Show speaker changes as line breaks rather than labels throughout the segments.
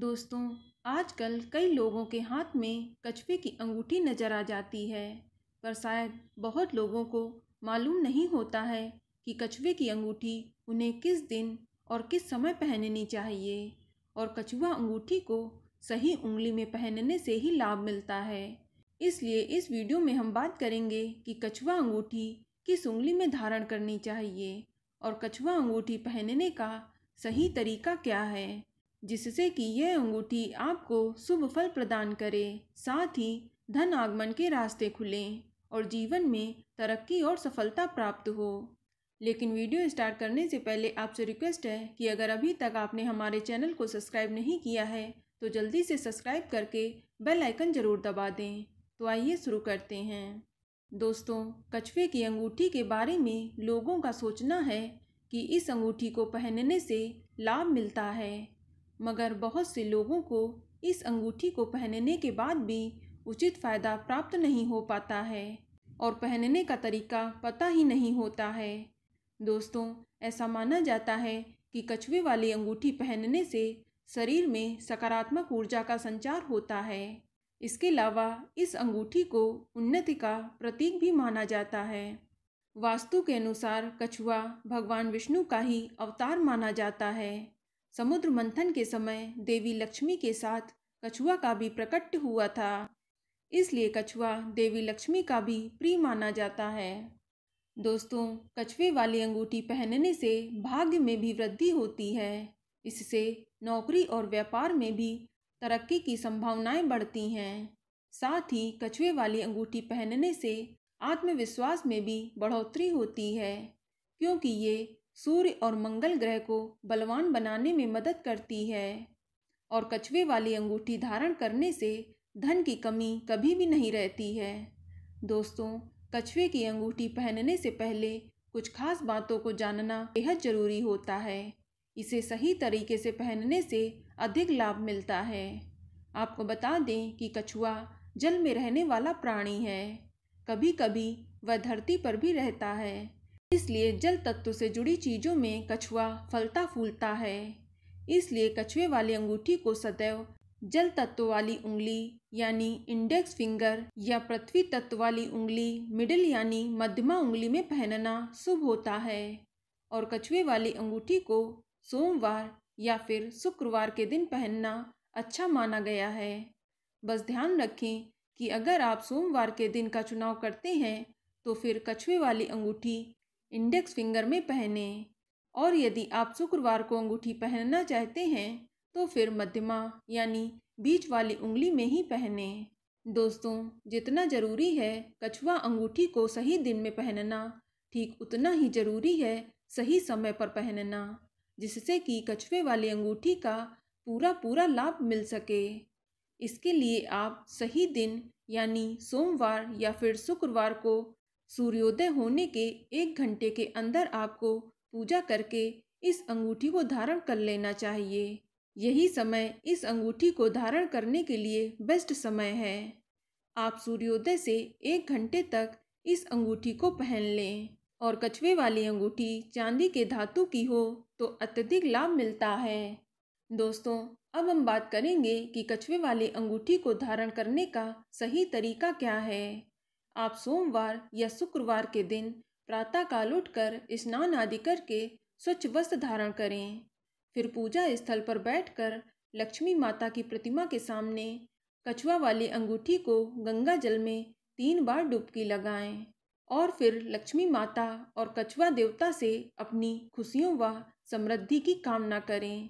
दोस्तों आजकल कई लोगों के हाथ में कछुए की अंगूठी नज़र आ जाती है पर शायद बहुत लोगों को मालूम नहीं होता है कि कछुए की अंगूठी उन्हें किस दिन और किस समय पहननी चाहिए और कछुआ अंगूठी को सही उंगली में पहनने से ही लाभ मिलता है इसलिए इस वीडियो में हम बात करेंगे कि कछुआ अंगूठी किस उंगली में धारण करनी चाहिए और कछुआ अंगूठी पहनने का सही तरीका क्या है जिससे कि यह अंगूठी आपको शुभ फल प्रदान करे साथ ही धन आगमन के रास्ते खुलें और जीवन में तरक्की और सफलता प्राप्त हो लेकिन वीडियो स्टार्ट करने से पहले आपसे रिक्वेस्ट है कि अगर अभी तक आपने हमारे चैनल को सब्सक्राइब नहीं किया है तो जल्दी से सब्सक्राइब करके बेल आइकन ज़रूर दबा दें तो आइए शुरू करते हैं दोस्तों कछुए की अंगूठी के बारे में लोगों का सोचना है कि इस अंगूठी को पहनने से लाभ मिलता है मगर बहुत से लोगों को इस अंगूठी को पहनने के बाद भी उचित फ़ायदा प्राप्त नहीं हो पाता है और पहनने का तरीका पता ही नहीं होता है दोस्तों ऐसा माना जाता है कि कछुए वाली अंगूठी पहनने से शरीर में सकारात्मक ऊर्जा का संचार होता है इसके अलावा इस अंगूठी को उन्नति का प्रतीक भी माना जाता है वास्तु के अनुसार कछुआ भगवान विष्णु का ही अवतार माना जाता है समुद्र मंथन के समय देवी लक्ष्मी के साथ कछुआ का भी प्रकट हुआ था इसलिए कछुआ देवी लक्ष्मी का भी प्रिय माना जाता है दोस्तों कछुए वाली अंगूठी पहनने से भाग्य में भी वृद्धि होती है इससे नौकरी और व्यापार में भी तरक्की की संभावनाएं बढ़ती हैं साथ ही कछुए वाली अंगूठी पहनने से आत्मविश्वास में भी बढ़ोतरी होती है क्योंकि ये सूर्य और मंगल ग्रह को बलवान बनाने में मदद करती है और कछुए वाली अंगूठी धारण करने से धन की कमी कभी भी नहीं रहती है दोस्तों कछुए की अंगूठी पहनने से पहले कुछ खास बातों को जानना बेहद ज़रूरी होता है इसे सही तरीके से पहनने से अधिक लाभ मिलता है आपको बता दें कि कछुआ जल में रहने वाला प्राणी है कभी कभी वह धरती पर भी रहता है इसलिए जल तत्व से जुड़ी चीज़ों में कछुआ फलता फूलता है इसलिए कछुए वाली अंगूठी को सदैव जल तत्व वाली उंगली यानी इंडेक्स फिंगर या पृथ्वी तत्व वाली उंगली मिडिल यानी मध्यमा उंगली में पहनना शुभ होता है और कछुए वाली अंगूठी को सोमवार या फिर शुक्रवार के दिन पहनना अच्छा माना गया है बस ध्यान रखें कि अगर आप सोमवार के दिन का चुनाव करते हैं तो फिर कछुए वाली अंगूठी इंडेक्स फिंगर में पहने और यदि आप शुक्रवार को अंगूठी पहनना चाहते हैं तो फिर मध्यमा यानी बीच वाली उंगली में ही पहने दोस्तों जितना ज़रूरी है कछुआ अंगूठी को सही दिन में पहनना ठीक उतना ही ज़रूरी है सही समय पर पहनना जिससे कि कछुए वाली अंगूठी का पूरा पूरा लाभ मिल सके इसके लिए आप सही दिन यानी सोमवार या फिर शुक्रवार को सूर्योदय होने के एक घंटे के अंदर आपको पूजा करके इस अंगूठी को धारण कर लेना चाहिए यही समय इस अंगूठी को धारण करने के लिए बेस्ट समय है आप सूर्योदय से एक घंटे तक इस अंगूठी को पहन लें और कछुए वाली अंगूठी चांदी के धातु की हो तो अत्यधिक लाभ मिलता है दोस्तों अब हम बात करेंगे कि कछुए वाली अंगूठी को धारण करने का सही तरीका क्या है आप सोमवार या शुक्रवार के दिन प्रातःकाल उठकर स्नान आदि करके स्वच्छ वस्त्र धारण करें फिर पूजा स्थल पर बैठकर लक्ष्मी माता की प्रतिमा के सामने कछुआ वाली अंगूठी को गंगा जल में तीन बार डुबकी लगाएं और फिर लक्ष्मी माता और कछुआ देवता से अपनी खुशियों व समृद्धि की कामना करें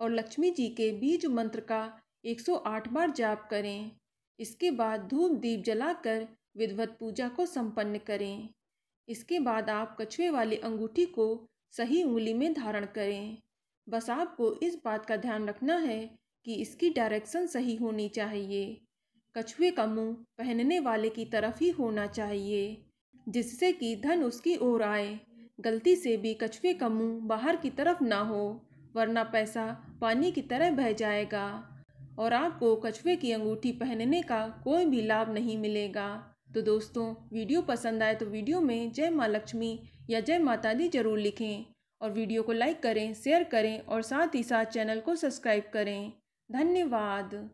और लक्ष्मी जी के बीज मंत्र का 108 बार जाप करें इसके बाद धूप दीप जलाकर विधवत पूजा को संपन्न करें इसके बाद आप कछुए वाली अंगूठी को सही उंगली में धारण करें बस आपको इस बात का ध्यान रखना है कि इसकी डायरेक्शन सही होनी चाहिए कछुए का मुंह पहनने वाले की तरफ ही होना चाहिए जिससे कि धन उसकी ओर आए गलती से भी कछुए का मुंह बाहर की तरफ ना हो वरना पैसा पानी की तरह बह जाएगा और आपको कछुए की अंगूठी पहनने का कोई भी लाभ नहीं मिलेगा तो दोस्तों वीडियो पसंद आए तो वीडियो में जय माँ लक्ष्मी या जय माता दी जरूर लिखें और वीडियो को लाइक करें शेयर करें और साथ ही साथ चैनल को सब्सक्राइब करें धन्यवाद